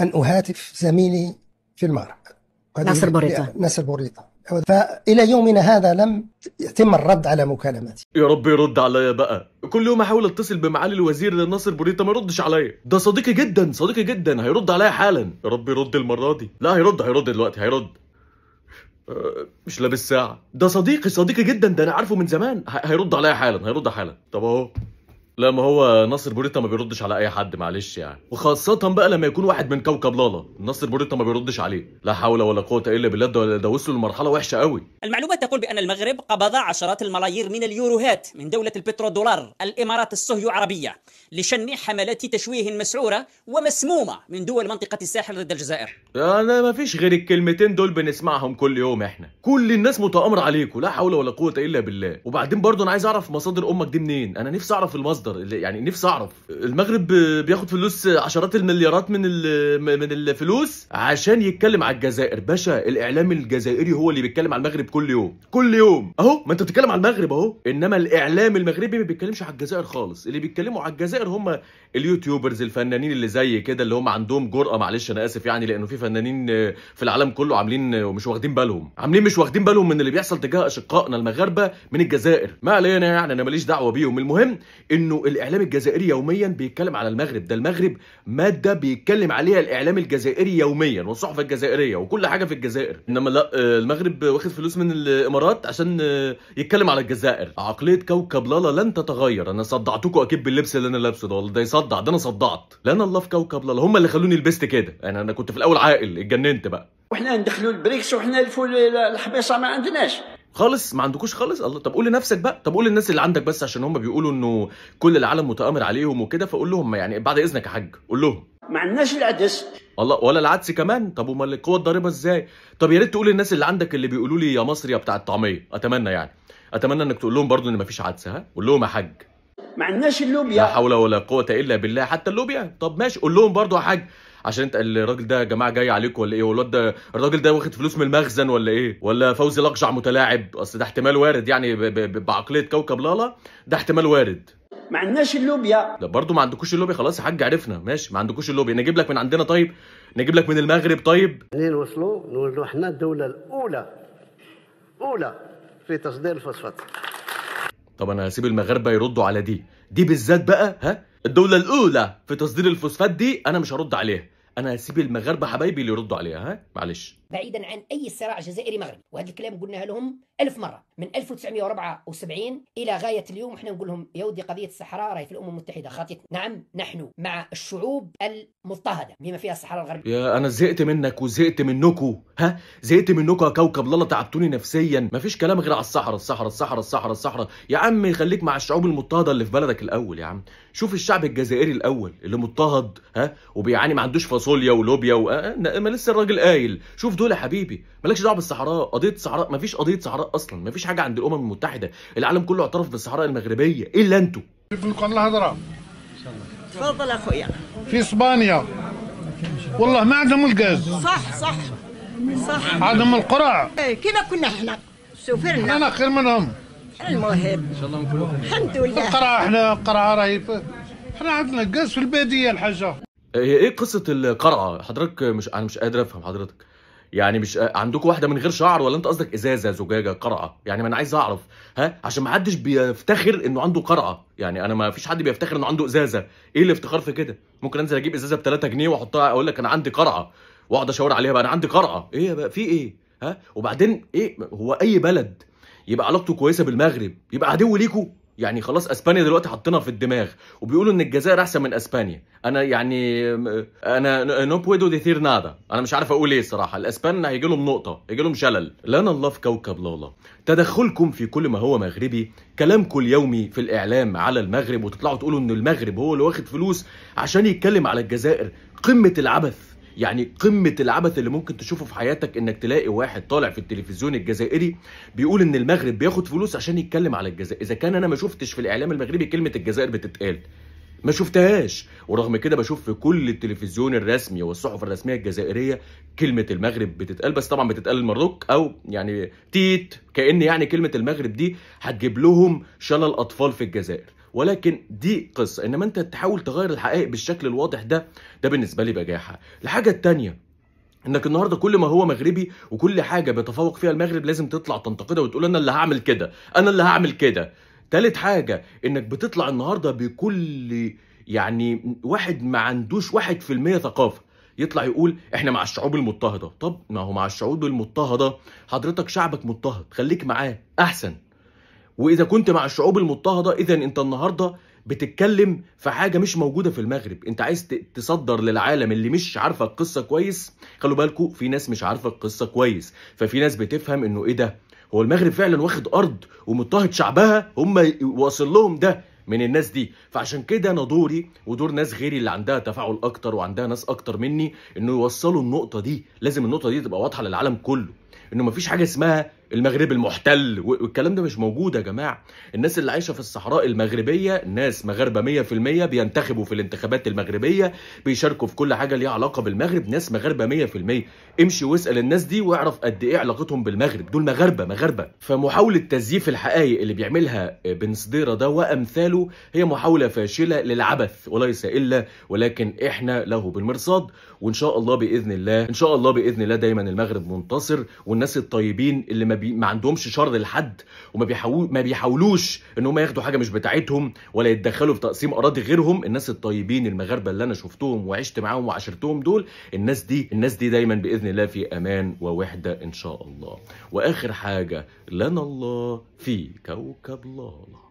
أن أهاتف زميلي في المعركة ناصر بوريطة ناصر بوريطة فإلى يومنا هذا لم يتم الرد على مكالمتي يا رب يرد عليا بقى كل يوم احاول اتصل بمعالي الوزير ناصر بوريطة ما يردش عليا ده صديقي جدا صديقي جدا هيرد عليا حالا يا رب يرد المرة دي لا هيرد هيرد دلوقتي هيرد أه، مش لابس ساعة ده صديقي صديقي جدا ده انا عارفه من زمان هيرد عليا حالا هيرد حالا طب اهو لا ما هو ناصر بوريتا ما بيردش على اي حد معلش يعني وخاصه بقى لما يكون واحد من كوكب لالا ناصر بوريتا ما بيردش عليه لا حول ولا قوه الا بالله ده وصلوا لمرحله وحشه قوي المعلومات تقول بان المغرب قبض عشرات الملايير من اليوروهات من دوله البترودولار الامارات الصهيو عربية لشن حملات تشويه مسعوره ومسمومه من دول منطقه الساحل ضد الجزائر انا يعني ما فيش غير الكلمتين دول بنسمعهم كل يوم احنا كل الناس متامره عليكم لا حول ولا قوه الا بالله وبعدين برضه انا عايز اعرف مصادر امك دي منين انا نفسي اعرف المصدر اكتر يعني نفسي اعرف المغرب بياخد فلوس عشرات المليارات من من الفلوس عشان يتكلم على الجزائر باشا الاعلام الجزائري هو اللي بيتكلم على المغرب كل يوم كل يوم اهو ما انت بتتكلم على المغرب اهو انما الاعلام المغربي ما بيتكلمش على الجزائر خالص اللي بيتكلموا على الجزائر هم اليوتيوبرز الفنانين اللي زي كده اللي هم عندهم جرأه معلش انا اسف يعني لانه في فنانين في العالم كله عاملين ومش واخدين بالهم عاملين مش واخدين بالهم من اللي بيحصل تجاه اشقائنا المغاربه من الجزائر ما علينا يعني انا ماليش دعوه بيهم المهم انه الاعلام الجزائري يوميا بيتكلم على المغرب ده المغرب ماده بيتكلم عليها الاعلام الجزائري يوميا والصحف الجزائريه وكل حاجه في الجزائر انما لا آه، المغرب واخد فلوس من الامارات عشان آه، يتكلم على الجزائر عقليه كوكب لالا لن تتغير انا صدعتكم اكيد باللبس اللي انا لابسه ده والله ده يصدع ده انا صدعت لان الله في كوكب لالا هم اللي خلوني لبست كده انا يعني انا كنت في الاول عاقل اتجننت بقى واحنا ندخلوا البريكس واحنا الفول الحبيصه ما عندناش خالص ما عندكوش خالص الله طب قول لنفسك بقى طب قول للناس اللي عندك بس عشان هم بيقولوا انه كل العالم متآمر عليهم وكده فقول لهم يعني بعد اذنك يا حاج قول لهم ما عندناش العدس الله ولا العدس كمان طب امال القوه الضاربه ازاي طب يا ريت تقول للناس اللي عندك اللي بيقولوا لي يا مصري يا بتاع الطعميه اتمنى يعني اتمنى انك تقول لهم برضو ان مفيش عدس ها قول لهم يا حاج ما عندناش اللوبيا لا حول ولا قوه الا بالله حتى اللوبيا طب ماشي قول لهم برضو يا حاج عشان انت الراجل ده يا جماعه جاي عليكم ولا ايه والواد ده الراجل ده واخد فلوس من المخزن ولا ايه ولا فوزي الاقجع متلاعب اصل ده احتمال وارد يعني بعقليه كوكب لالا ده احتمال وارد ما عندناش اللوبيا لا برضه ما عندكوش اللوبيا خلاص يا حاج عرفنا ماشي ما عندكوش اللوبيا نجيب لك من عندنا طيب نجيب لك من المغرب طيب منين وصلوا نقولوا احنا الدوله الاولى اولى في تصدير الفوسفات طب انا هسيب المغاربه يردوا على دي دي بالذات بقى ها الدوله الاولى في تصدير الفوسفات دي انا مش هرد عليها انا هسيب المغاربه حبايبي اللي يردوا عليها ها معلش بعيدا عن أي صراع جزائري مغربي وهذا الكلام قلناه لهم ألف مرة من 1974 إلى غاية اليوم احنا نقول لهم يودي قضية الصحراء راهي في الأمم المتحدة خاطئة نعم نحن مع الشعوب المضطهدة بما فيها الصحراء الغربية يا أنا زهقت منك وزهقت منكو ها زهقت منكو يا كوكب لالا تعبتوني نفسيا مفيش كلام غير على الصحراء الصحراء الصحراء الصحراء الصحراء يا عم خليك مع الشعوب المضطهدة اللي في بلدك الأول يا عم شوف الشعب الجزائري الأول اللي مضطهد ها وبيعاني ما عندوش فاصوليا ولوبيا و... آه، ما لسه الراجل قايل شوف دول يا حبيبي مالكش دعوه بالصحراء قضيه الصحراء مفيش قضيه صحراء اصلا مفيش حاجه عند الامم المتحده العالم كله اعترف بالصحراء المغربيه الا انتوا ابنكم الله الهضره تفضل اخويا في اسبانيا والله ما عندهم الغاز صح صح صح عندهم القرع إيه، كيما كنا احنا سفرنا انا خير منهم المهم ان شاء الله الحمد لله القرعه احنا القرعه راهي احنا عندنا الغاز في الباديه الحاجه هي إيه،, ايه قصه القرعه حضرتك مش انا مش قادر افهم حضرتك يعني مش آه، عندكم واحده من غير شعر ولا انت قصدك ازازه زجاجه قرعه يعني ما انا عايز اعرف ها عشان ما حدش بيفتخر انه عنده قرعه يعني انا ما فيش حد بيفتخر انه عنده ازازه ايه الافتخار في كده ممكن انزل اجيب ازازه ب 3 جنيه واحطها اقول لك انا عندي قرعه واقعد اشاور عليها بقى انا عندي قرعه ايه بقى في ايه ها وبعدين ايه هو اي بلد يبقى علاقته كويسه بالمغرب يبقى عدو ليكوا يعني خلاص اسبانيا دلوقتي حاطينها في الدماغ وبيقولوا ان الجزائر احسن من اسبانيا انا يعني انا نو بويدو ديثير نادا انا مش عارف اقول ايه الصراحه الاسبان هيجي لهم نقطه هيجي لهم شلل لنا الله في كوكب لالا تدخلكم في كل ما هو مغربي كلامكم اليومي في الاعلام على المغرب وتطلعوا تقولوا ان المغرب هو اللي واخد فلوس عشان يتكلم على الجزائر قمه العبث يعني قمه العبث اللي ممكن تشوفه في حياتك انك تلاقي واحد طالع في التلفزيون الجزائري بيقول ان المغرب بياخد فلوس عشان يتكلم على الجزائر اذا كان انا ما شفتش في الاعلام المغربي كلمه الجزائر بتتقال ما شفتهاش ورغم كده بشوف في كل التلفزيون الرسمي والصحف الرسميه الجزائريه كلمه المغرب بتتقال بس طبعا بتتقال المروك او يعني تيت كان يعني كلمه المغرب دي هتجيب لهم شلل اطفال في الجزائر ولكن دي قصه انما انت تحاول تغير الحقائق بالشكل الواضح ده ده بالنسبه لي بجاحه الحاجه الثانيه انك النهارده كل ما هو مغربي وكل حاجه بيتفوق فيها المغرب لازم تطلع تنتقدها وتقول انا اللي هعمل كده انا اللي هعمل كده تالت حاجه انك بتطلع النهارده بكل يعني واحد ما عندوش واحد في المية ثقافه يطلع يقول احنا مع الشعوب المضطهده طب ما هو مع الشعوب المضطهده حضرتك شعبك مضطهد خليك معاه احسن واذا كنت مع الشعوب المضطهده اذا انت النهارده بتتكلم في حاجه مش موجوده في المغرب انت عايز تصدر للعالم اللي مش عارفه القصه كويس خلوا بالكم في ناس مش عارفه القصه كويس ففي ناس بتفهم انه ايه ده هو المغرب فعلا واخد ارض ومضطهد شعبها هم واصل لهم ده من الناس دي فعشان كده انا دوري ودور ناس غيري اللي عندها تفاعل اكتر وعندها ناس اكتر مني انه يوصلوا النقطه دي لازم النقطه دي تبقى واضحه للعالم كله انه مفيش حاجه اسمها المغرب المحتل والكلام ده مش موجود يا جماعه الناس اللي عايشه في الصحراء المغربيه ناس مغاربه 100% بينتخبوا في الانتخابات المغربيه بيشاركوا في كل حاجه ليها علاقه بالمغرب ناس مغاربه 100% امشي واسال الناس دي واعرف قد ايه علاقتهم بالمغرب دول مغاربه مغاربه فمحاوله تزييف الحقائق اللي بيعملها بن صديره ده وامثاله هي محاوله فاشله للعبث وليس الا ولكن احنا له بالمرصاد وان شاء الله باذن الله ان شاء الله باذن الله دايما المغرب منتصر والناس الطيبين اللي ما بي... ما عندهمش شر لحد وما بيحاول ما بيحاولوش ان هم ياخدوا حاجه مش بتاعتهم ولا يتدخلوا في تقسيم اراضي غيرهم الناس الطيبين المغاربه اللي انا شفتهم وعشت معاهم وعاشرتهم دول الناس دي الناس دي دايما باذن الله في امان ووحده ان شاء الله واخر حاجه لنا الله في كوكب لالا